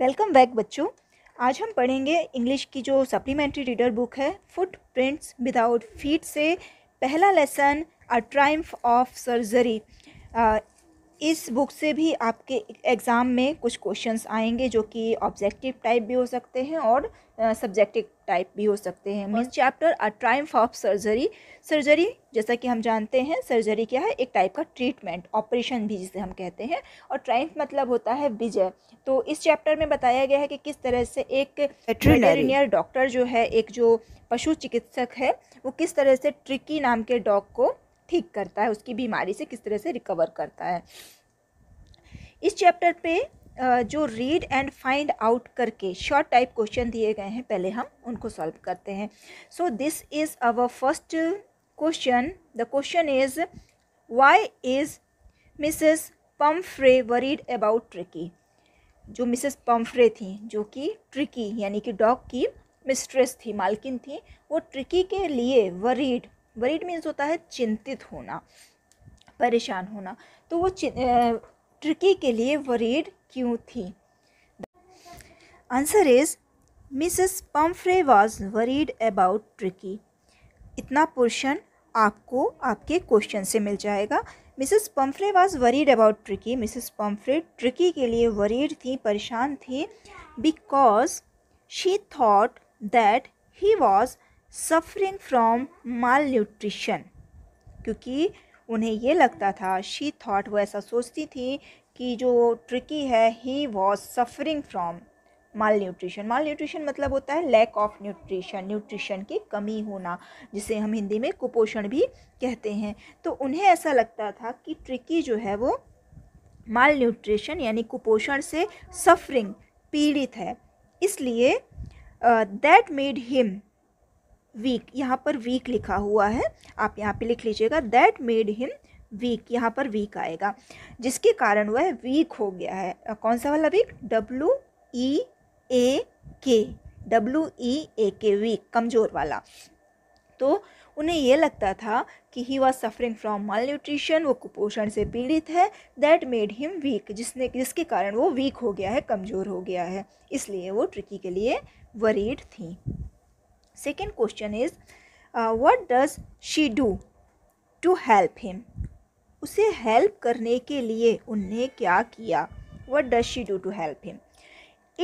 Welcome back बच्चों आज हम पढ़ेंगे इंग्लिश की जो सप्लीमेंट्री रीडर बुक है फुट प्रिंट्स विदाउट फीट से पहला lesson a triumph of surgery इस बुक से भी आपके एग्ज़ाम में कुछ क्वेश्चंस आएंगे जो कि ऑब्जेक्टिव टाइप भी हो सकते हैं और सब्जेक्टिव टाइप भी हो सकते हैं mean chapter a triumph of surgery surgery जैसा कि हम जानते हैं सर्जरी क्या है एक टाइप का ट्रीटमेंट ऑपरेशन भी जिसे हम कहते हैं और ट्राइम्फ मतलब होता है विजय तो इस चैप्टर में बताया गया है कि किस तरह से एक वेटरिनियर डॉक्टर जो है एक जो पशु चिकित्सक है वो किस तरह से ट्रिकी नाम के डॉग को ठीक करता है उसकी बीमारी से किस तरह से रिकवर करता है इस चैप्टर पे जो रीड एंड फाइंड आउट करके शॉर्ट टाइप क्वेश्चन दिए गए हैं पहले हम उनको सॉल्व करते हैं so this is our first question the question is why is Mrs Pumphrey worried about Tricki जो मिसेस पम्फ्रे थी जो कि ट्रिकी यानी कि डॉग की मिस्ट्रेस थी मालकिन थी वो ट्रिकी के लिए वरीड वरीड मीन्स होता है चिंतित होना परेशान होना तो वो ट्रिकी के लिए वरीड क्यों थी answer is Mrs Pumphrey was worried about Tricki इतना पोर्शन आपको आपके क्वेश्चन से मिल जाएगा Mrs Pumphrey was worried about Tricki Mrs Pumphrey Tricki के लिए वरीड थी परेशान थी because she thought that he was suffering from malnutrition क्योंकि उन्हें ये लगता था शी थॉट वो ऐसा सोचती थी कि जो ट्रिकी है he was suffering from malnutrition malnutrition मतलब होता है लैक ऑफ न्यूट्रिशन न्यूट्रिशन की कमी होना जिसे हम हिंदी में कुपोषण भी कहते हैं तो उन्हें ऐसा लगता था कि ट्रिकी जो है वो माल न्यूट्रिशन यानी कुपोषण से सफरिंग पीड़ित है इसलिए दैट मेड हिम वीक यहाँ पर वीक लिखा हुआ है आप यहाँ पे लिख लीजिएगा दैट मेड हिम वीक यहाँ पर वीक आएगा जिसके कारण वह वीक हो गया है कौन सा वाला वीक डब्लू ई ए के डब्लू ई ए के वीक कमज़ोर वाला तो उन्हें यह लगता था कि he was suffering from malnutrition वो कुपोषण से पीड़ित है दैट मेड हिम वीक जिसने जिसके कारण वो वीक हो गया है कमज़ोर हो गया है इसलिए वो ट्रिकी के लिए वरीड थी second question is uh, what does she do to help him उसे help करने के लिए उनने क्या किया what does she do to help him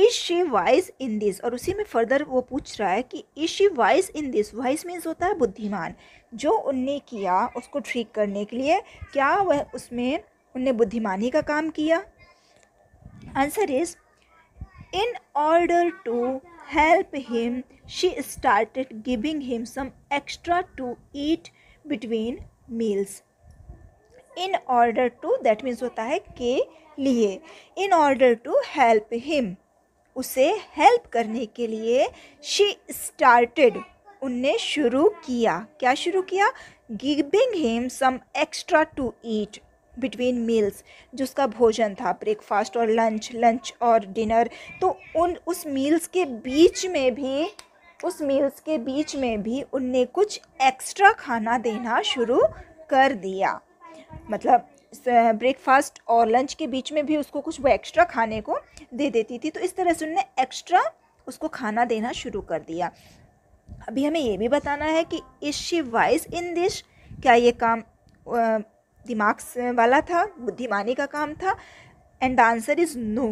is she wise in this और उसी में फर्दर वो पूछ रहा है कि is she wise in this wise means होता है बुद्धिमान जो उनने किया उसको ठीक करने के लिए क्या वह उसमें उनने बुद्धिमानी का काम किया answer is in order to help him she started giving him some extra to eat between meals in order to that means होता है के लिए in order to help him उसे हेल्प करने के लिए शी स्टार्टेड उनने शुरू किया क्या शुरू किया giving him some extra to eat between meals जिसका भोजन था ब्रेकफास्ट और लंच लंच और डिनर तो उन उस मील्स के बीच में भी उस मील्स के बीच में भी उनने कुछ एक्स्ट्रा खाना देना शुरू कर दिया मतलब ब्रेकफास्ट और लंच के बीच में भी उसको कुछ वो एक्स्ट्रा खाने को दे देती थी तो इस तरह से उनने एक्स्ट्रा उसको खाना देना शुरू कर दिया अभी हमें ये भी बताना है कि इस शी वाइज इन दिश क्या ये काम दिमाग वाला था बुद्धिमानी का काम था and the answer is no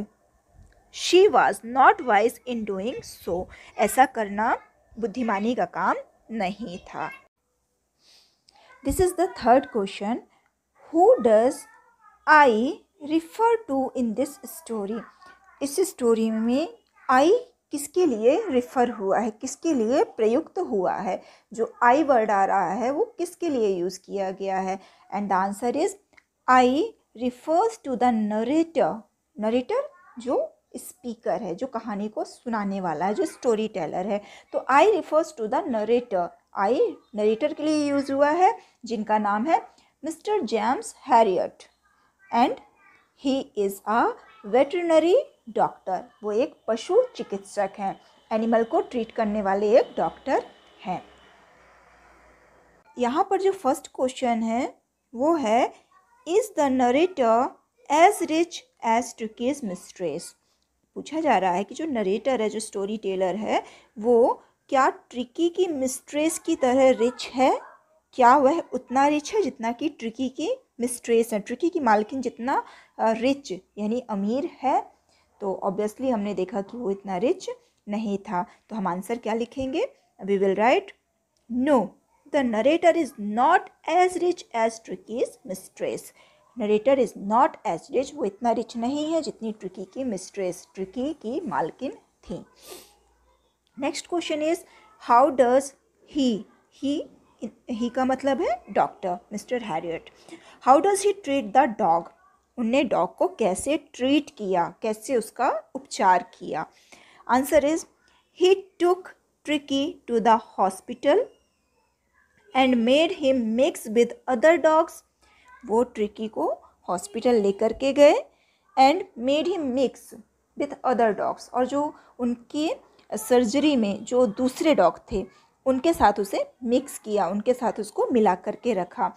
she was not wise in doing so ऐसा करना बुद्धिमानी का काम नहीं था this is the third question who does I refer to in this story इस स्टोरी में आई किसके लिए रिफ़र हुआ है किसके लिए प्रयुक्त हुआ है जो आई वर्ड आ रहा है वो किसके लिए यूज़ किया गया है and the answer is I refers to the narrator narrator जो स्पीकर है जो कहानी को सुनाने वाला है जो स्टोरी टेलर है तो I refers to the narrator I narrator के लिए यूज़ हुआ है जिनका नाम है Mr James Herriot and he is a veterinary doctor वो एक पशु चिकित्सक हैं एनिमल को ट्रीट करने वाले एक डॉक्टर हैं यहाँ पर जो फर्स्ट क्वेश्चन है वो है is the narrator as rich as Tricki's mistress पूछा जा रहा है कि जो नरेटर है जो स्टोरी टेलर है वो क्या ट्रिकी की मिस्ट्रेस की तरह रिच है क्या वह उतना रिच है जितना कि ट्रिकी की मिस्ट्रेस है ट्रिकी की मालकिन जितना रिच यानी अमीर है तो ऑब्वियसली हमने देखा कि वो इतना रिच नहीं था तो हम आंसर क्या लिखेंगे we will write no the narrator is not as rich as Tricki's mistress narrator is not as rich वो इतना रिच नहीं है जितनी ट्रिकी की मिस्ट्रेस ट्रिकी की मालकिन थी next question is how does he he he का मतलब है doctor Mr Herriot how does he treat the dog उनने डॉग को कैसे ट्रीट किया कैसे उसका उपचार किया answer is he took Tricki to the hospital and made him mix with other dogs वो ट्रिकी को हॉस्पिटल लेकर के गए and made him mix with other dogs और जो उनकी सर्जरी में जो दूसरे डॉग थे उनके साथ उसे मिक्स किया उनके साथ उसको मिला करके रखा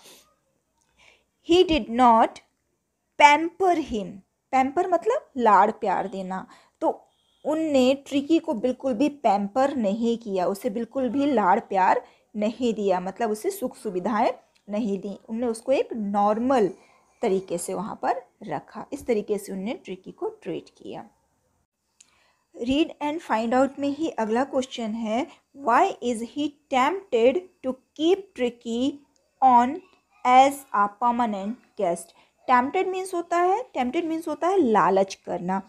he did not pamper him pamper मतलब लाड़ प्यार देना तो उनने ट्रिकी को बिल्कुल भी पैम्पर नहीं किया उसे बिल्कुल भी लाड़ प्यार नहीं दिया मतलब उसे सुख सुविधाएं नहीं दी उनने उसको एक नॉर्मल तरीके से वहाँ पर रखा इस तरीके से उनने ट्रिकी को ट्रीट किया रीड एंड फाइंड आउट में ही अगला क्वेश्चन है why is he tempted to keep Tricki on as a permanent guest tempted means होता है टैम्पटेड मीन्स होता है लालच करना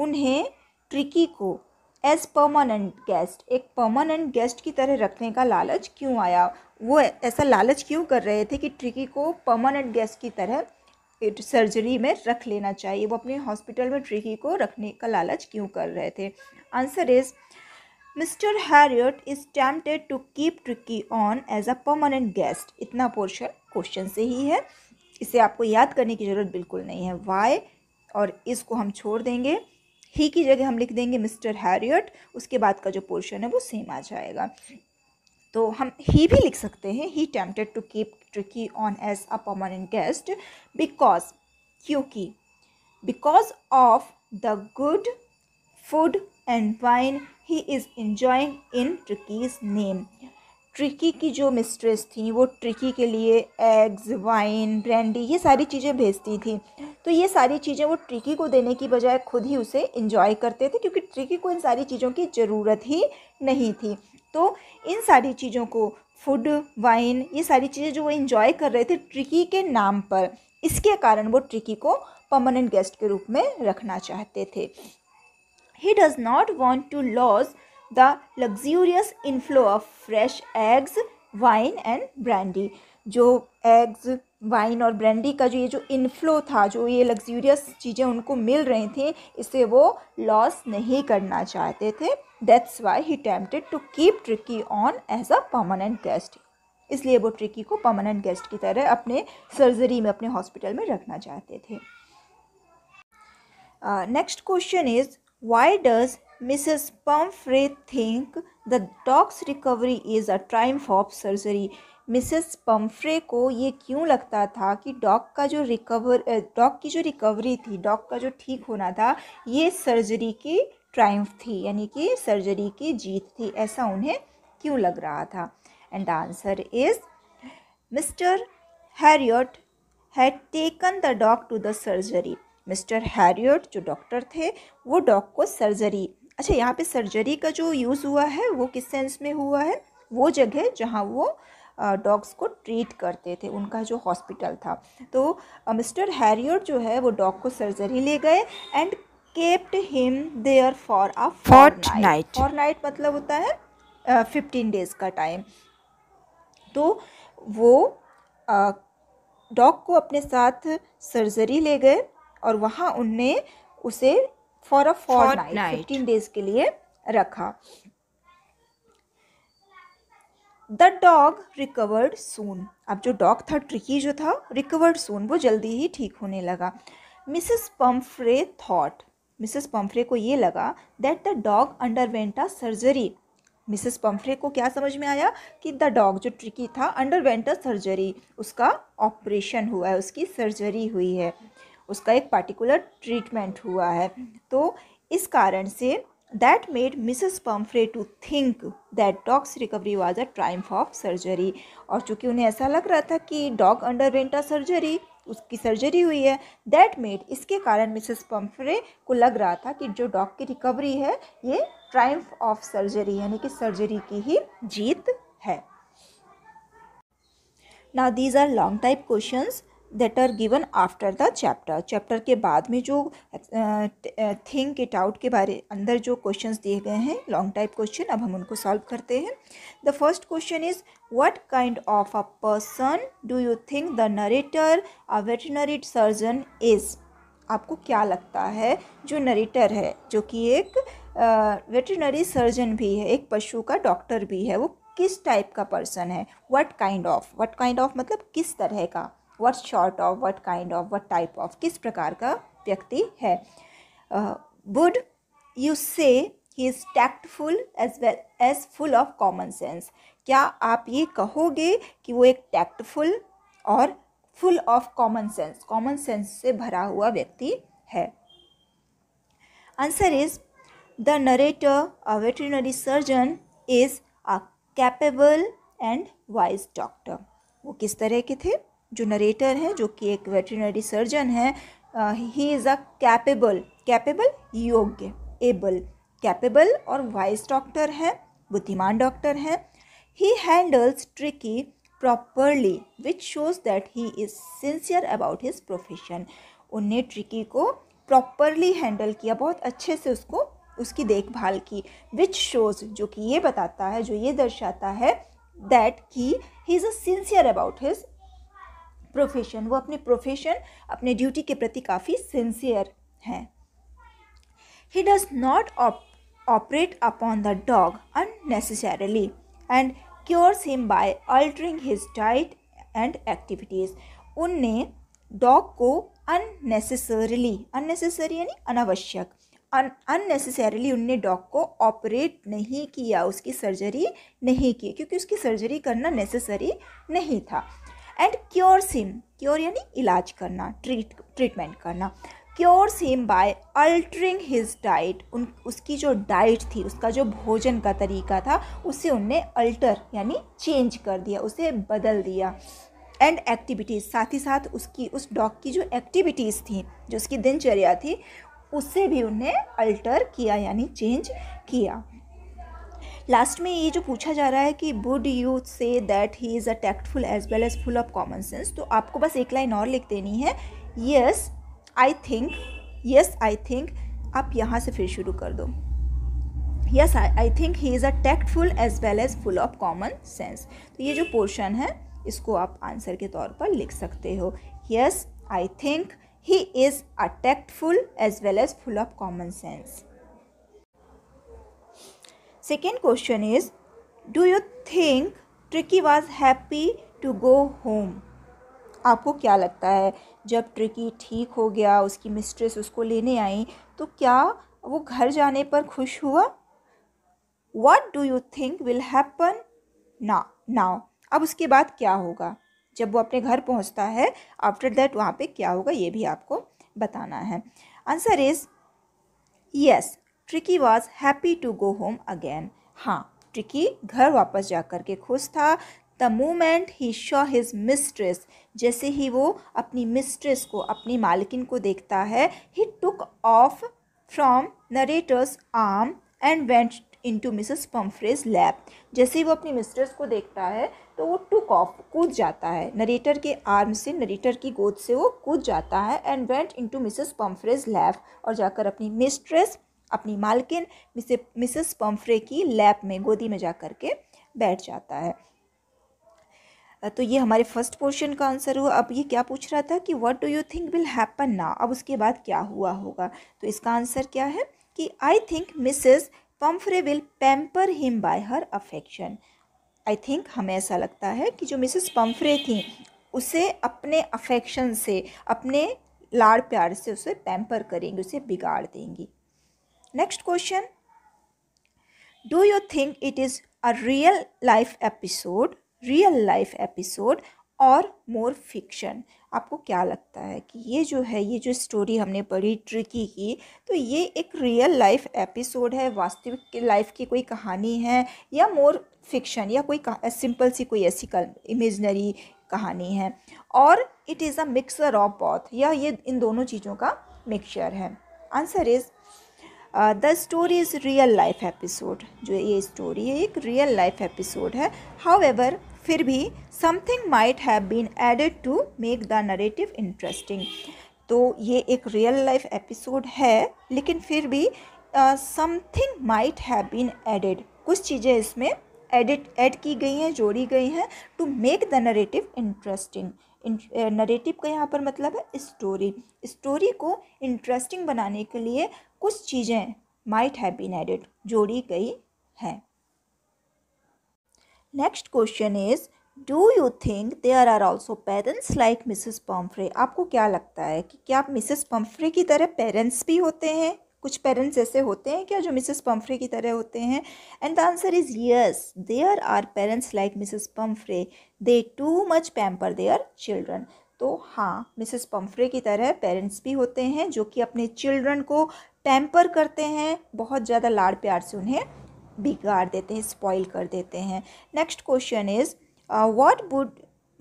उन्हें ट्रिकी को एज परमानेंट गेस्ट एक परमानेंट गेस्ट की तरह रखने का लालच क्यों आया वो ऐसा लालच क्यों कर रहे थे कि ट्रिकी को परमानेंट गेस्ट की तरह सर्जरी में रख लेना चाहिए वो अपने हॉस्पिटल में ट्रिकी को रखने का लालच क्यों कर रहे थे answer is Mr Herriot is tempted to keep Tricki on as a permanent guest इतना पोर्शन क्वेश्चन से ही है इसे आपको याद करने की ज़रूरत बिल्कुल नहीं है वाई और इसको हम छोड़ देंगे ही की जगह हम लिख देंगे मिस्टर हैरियट उसके बाद का जो पोर्शन है वो सेम आ जाएगा तो हम ही भी लिख सकते हैं he tempted to keep Tricki on as a permanent guest because क्योंकि because of the good food and wine he is enjoying in Tricki's name Tricki की जो मिस्ट्रेस थी वो ट्रिकी के लिए एग्स वाइन ब्रांडी ये सारी चीज़ें भेजती थी तो ये सारी चीज़ें वो ट्रिकी को देने की बजाय खुद ही उसे इंजॉय करते थे क्योंकि ट्रिकी को इन सारी चीज़ों की ज़रूरत ही नहीं थी तो इन सारी चीज़ों को फूड वाइन ये सारी चीज़ें जो वो इंजॉय कर रहे थे ट्रिकी के नाम पर इसके कारण वो ट्रिकी को परमानेंट गेस्ट के रूप में रखना चाहते थे he does not want to lose the luxurious inflow of fresh eggs wine and brandy जो एग्स वाइन और ब्रांडी का जो ये जो इनफ्लो था जो ये लग्जूरियस चीज़ें उनको मिल रही थी इसे वो लॉस नहीं करना चाहते थे that's why he tempted to keep Tricki on as a permanent guest इसलिए वो ट्रिकी को परमानेंट गेस्ट की तरह अपने सर्जरी में अपने हॉस्पिटल में रखना चाहते थे next question is why does Mrs. Pomfrey think the dog's recovery is a triumph of surgery. Mrs Pumphrey को ये क्यों लगता था कि डॉग का जो रिकवर डॉग की जो रिकवरी थी डॉग का जो ठीक होना था ये सर्जरी की ट्राइम थी यानी कि सर्जरी की जीत थी ऐसा उन्हें क्यों लग रहा था and the answer is Mr Herriot had taken the dog to the surgery Mr Herriot जो डॉक्टर थे वो डॉग को सर्जरी अच्छा यहाँ पे सर्जरी का जो यूज़ हुआ है वो किस सेंस में हुआ है वो जगह जहाँ वो डॉग्स को ट्रीट करते थे उनका जो हॉस्पिटल था तो मिस्टर हैरियर जो है वो डॉग को सर्जरी ले गए and kept him there for a fortnight fortnight मतलब होता है फिफ्टीन डेज का टाइम तो वो डॉग को अपने साथ सर्जरी ले गए और वहाँ उनने उसे for a fortnight fifteen days के लिए रखा द डॉग रिकवर्ड सोन अब जो डॉग था ट्रिकी जो था रिकवर्ड सोन वो जल्दी ही ठीक होने लगा Mrs Pumphrey thought Mrs Pumphrey को ये लगा that the dog under went went a surgery Mrs Pumphrey को क्या समझ में आया कि द डॉग जो ट्रिकी था अंडर वेंट वेंटा सर्जरी उसका ऑपरेशन हुआ है उसकी सर्जरी हुई है उसका एक पार्टिकुलर ट्रीटमेंट हुआ है तो इस कारण से that made Mrs Pumphrey to think that dog's recovery was a triumph of surgery और चूंकि उन्हें ऐसा लग रहा था कि डॉग अंडर वेंटा सर्जरी उसकी सर्जरी हुई है दैट मेड इसके कारण मिसेस पम्फ्रे को लग रहा था कि जो डॉग की रिकवरी है ये ट्राइम्फ ऑफ सर्जरी यानी कि सर्जरी की ही जीत है now these are long type questions that are given after the chapter chapter के बाद में जो थिंक इट आउट के बारे अंदर जो क्वेश्चन दिए गए हैं लॉन्ग टाइप क्वेश्चन अब हम उनको सॉल्व करते हैं the first question is what kind of a person do you think the narrator a veterinary surgeon is आपको क्या लगता है जो नरेटर है जो कि एक वेटनरी सर्जन भी है एक पशु का डॉक्टर भी है वो किस टाइप का पर्सन है what kind of what kind of मतलब किस तरह का what sort of what kind of what type of किस प्रकार का व्यक्ति है would you say he is tactful as well as full of common sense क्या आप ये कहोगे कि वो एक टैक्टफुल और full of common sense common sense से भरा हुआ व्यक्ति है answer is the narrator a veterinary surgeon is a capable and wise doctor वो किस तरह के थे जो नरेटर है जो कि एक वेटरनरी सर्जन है he is a capable capable योग्य एबल कैपेबल और वाइस डॉक्टर है बुद्धिमान डॉक्टर है he handles Tricki properly which shows that he is sincere about his profession उनने ट्रिकी को प्रॉपरली हैंडल किया बहुत अच्छे से उसको उसकी देखभाल की विच शोज़ जो कि ये बताता है जो ये दर्शाता है दैट की he is a sincere about his profession वो अपने प्रोफेशन अपने ड्यूटी के प्रति काफ़ी सिंसियर हैं he does not operate upon the dog unnecessarily and cures him by altering his diet and activities उनने डॉग को अननेसेसरली अननेसेसरी यानी अनावश्यक अननेसेसरली उनने डॉग को ऑपरेट नहीं किया उसकी सर्जरी नहीं की क्योंकि उसकी सर्जरी करना नेसेसरी नहीं था एंड क्योर्स हिम क्योर यानी इलाज करना ट्रीट ट्रीटमेंट करना cures him by altering his diet उन उसकी जो डाइट थी उसका जो भोजन का तरीका था उसे उनने अल्टर यानी चेंज कर दिया उसे बदल दिया एंड एक्टिविटीज़ साथ ही साथ उसकी उस डॉग की जो एक्टिविटीज़ थी जो उसकी दिनचर्या थी उससे भी उन्हें अल्टर किया यानी चेंज किया लास्ट में ये जो पूछा जा रहा है कि would you say that he is a tactful as well as full of common sense तो आपको बस एक लाइन और लिख देनी है yes I think yes I think आप यहाँ से फिर शुरू कर दो yes I think he is a tactful as well as full of common sense तो ये जो पोर्शन है इसको आप आंसर के तौर पर लिख सकते हो yes I think he is a tactful as well as full of common sense second question is do you think Tricki was happy to go home आपको क्या लगता है जब ट्रिकी ठीक हो गया उसकी मिस्ट्रेस उसको लेने आई तो क्या वो घर जाने पर खुश हुआ what do you think will happen ना नाउ अब उसके बाद क्या होगा जब वो अपने घर पहुंचता है आफ्टर दैट वहाँ पे क्या होगा ये भी आपको बताना है answer is yes Tricki was happy to go home again हाँ ट्रिकी घर वापस जा कर के खुश था the moment he saw his mistress जैसे ही वो अपनी मिस्ट्रेस को अपनी मालकिन को देखता है he took off from narrator's arm and went into Mrs Pumphrey's lap जैसे ही वो अपनी मिस्ट्रेस को देखता है तो वो टुक ऑफ कूद जाता है नरेटर के आर्म से नरेटर की गोद से वो कूद जाता है and went into Mrs Pumphrey's lap और जाकर अपनी मिस्ट्रेस अपनी मालकिन मिसेस पम्फ्रे की लैप में गोदी में जा कर के बैठ जाता है तो ये हमारे फर्स्ट पोर्शन का आंसर हुआ अब ये क्या पूछ रहा था कि what do you think will happen ना अब उसके बाद क्या हुआ होगा तो इसका आंसर क्या है कि I think Mrs Pumphrey will pamper him by her affection I think हमें ऐसा लगता है कि जो मिसेस पम्फ्रे थी उसे अपने अफेक्शन से अपने लाड़ प्यार से उसे पैम्पर करेंगी उसे बिगाड़ देंगी next question do you think it is a real life episode real life episode और मोर फिक्शन आपको क्या लगता है कि ये जो है ये जो स्टोरी हमने पढ़ी ट्रिकी की तो ये एक रियल लाइफ एपिसोड है वास्तविक लाइफ की कोई कहानी है या मोर फिक्शन या कोई सिंपल सी कोई ऐसी इमेजनरी कहानी है और it is a mixture of both या ये इन दोनों चीज़ों का मिक्सचर है answer is the story is real life episode जो ये स्टोरी है एक रियल लाइफ एपिसोड है हाउ एवर फिर भी something might have been added to make the narrative interesting तो ये एक रियल लाइफ एपिसोड है लेकिन फिर भी something might have been added कुछ चीज़ें इसमें एडिट एड की गई हैं जोड़ी गई हैं to make the narrative interesting narrative का यहाँ पर मतलब है स्टोरी स्टोरी को इंटरेस्टिंग बनाने के लिए कुछ चीज़ें माइट हैव बीन एडिड जोड़ी गई है next question is do you think there are also parents like Mrs Pumphrey आपको क्या लगता है कि क्या मिसेस पम्फ्रे की तरह पेरेंट्स भी होते हैं कुछ पेरेंट्स ऐसे होते हैं क्या जो मिसेस पम्फ्रे की तरह होते हैं and the answer is yes there are parents like Mrs Pumphrey they too much pamper their children तो हाँ मिसेस पम्फ्रे की तरह पेरेंट्स भी होते हैं जो कि अपने चिल्ड्रन को पैम्पर करते हैं बहुत ज़्यादा लाड़ प्यार से उन्हें बिगाड़ देते हैं स्पॉइल कर देते हैं next question is what would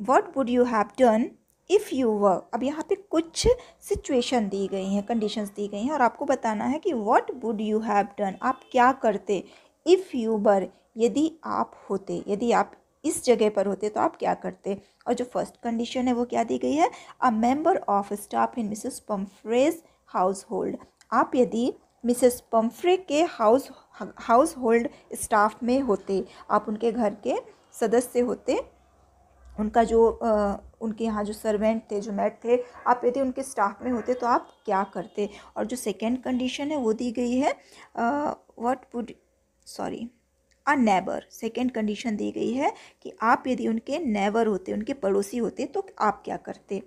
what would you have done if you work अब यहाँ पे कुछ सिचुएशन दी गई हैं कंडीशंस दी गई हैं और आपको बताना है कि what would you have done आप क्या करते इफ़ यू वर यदि आप होते यदि आप इस जगह पर होते तो आप क्या करते और जो फर्स्ट कंडीशन है वो क्या दी गई है a member of staff in Mrs Pumphrey's household आप यदि मिसेस पम्फ्रे के हाउस हाउस होल्ड स्टाफ में होते आप उनके घर के सदस्य होते उनका जो आ, उनके यहाँ जो सर्वेंट थे जो मेट थे आप यदि उनके स्टाफ में होते तो आप क्या करते और जो सेकेंड कंडीशन है वो दी गई है what would sorry a neighbour second condition दी गई है कि आप यदि उनके नेबर होते उनके पड़ोसी होते तो आप क्या करते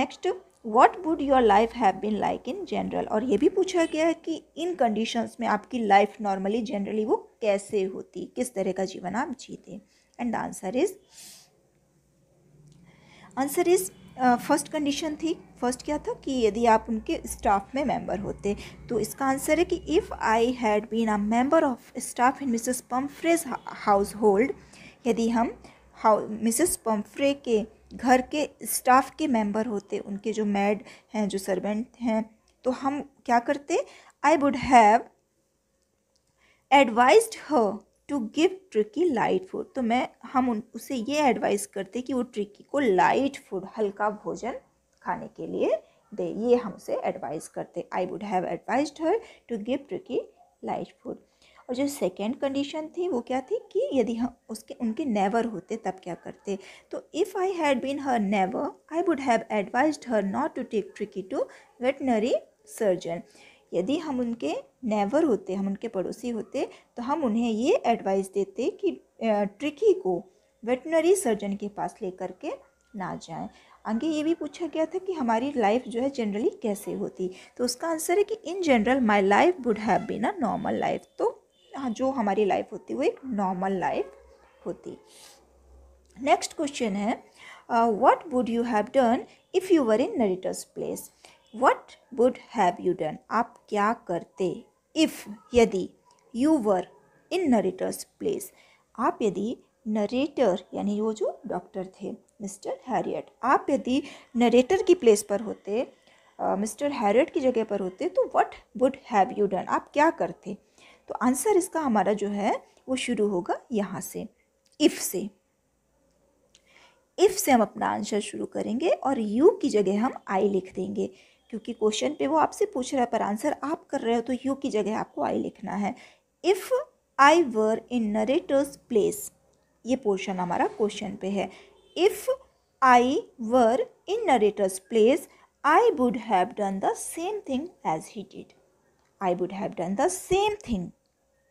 next what would your life have been like in general और ये भी पूछा गया है कि इन कंडीशंस में आपकी लाइफ नॉर्मली जनरली वो कैसे होती किस तरह का जीवन आप जीते and the answer is answer is first condition थी फर्स्ट क्या था कि यदि आप उनके स्टाफ में मेंबर होते तो इसका आंसर है कि if I had been a member of staff in Mrs Pumphrey's household यदि हम मिसेस पम्फ्रे के घर के स्टाफ के मेंबर होते उनके जो मैड हैं जो सर्वेंट हैं तो हम क्या करते I would have advised her to give Tricki light food तो मैं हम उन उसे ये एडवाइस करते कि वो ट्रिकी को लाइट फूड हल्का भोजन खाने के लिए दे ये हम उसे एडवाइस करते I would have advise her to give Tricki light food और जो सेकेंड कंडीशन थी वो क्या थी कि यदि हम उसके उनके नेवर होते तब क्या करते तो if I had been her never I would have advise her not to take Tricki to veterinary surgeon यदि हम उनके नेवर होते हम उनके पड़ोसी होते तो हम उन्हें ये एडवाइस देते कि ट्रिकी को वेटनरी सर्जन के पास लेकर के ना जाएं आगे ये भी पूछा गया था कि हमारी लाइफ जो है जनरली कैसे होती तो उसका आंसर है कि in general my life would have been a normal life तो जो हमारी लाइफ होती वो एक नॉर्मल लाइफ होती नेक्स्ट क्वेश्चन है what would you have done if you were in narrator's place what would have you done आप क्या करते इफ़ यदि you were in narrator's place आप यदि नरेटर यानी वो जो डॉक्टर थे मिस्टर हैरियट आप यदि नरेटर की प्लेस पर होते मिस्टर हैरियट की जगह पर होते तो what would have you done आप क्या करते तो आंसर इसका हमारा जो है वो शुरू होगा यहाँ से इफ़ से इफ़ से हम अपना आंसर शुरू करेंगे और यू की जगह हम आई लिख देंगे क्योंकि क्वेश्चन पे वो आपसे पूछ रहा है पर आंसर आप कर रहे हो तो यू की जगह आपको आई लिखना है if I were in narrator's place ये पोर्शन हमारा क्वेश्चन पे है if I were in narrator's place I would have done the same thing as he did I would have done the same thing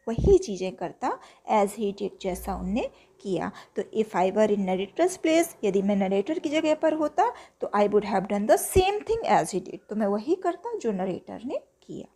वही चीज़ें करता as he did जैसा उनने किया तो if I were in narrator's place यदि मैं narrator की जगह पर होता तो I would have done the same thing as he did तो मैं वही करता जो नरेटर ने किया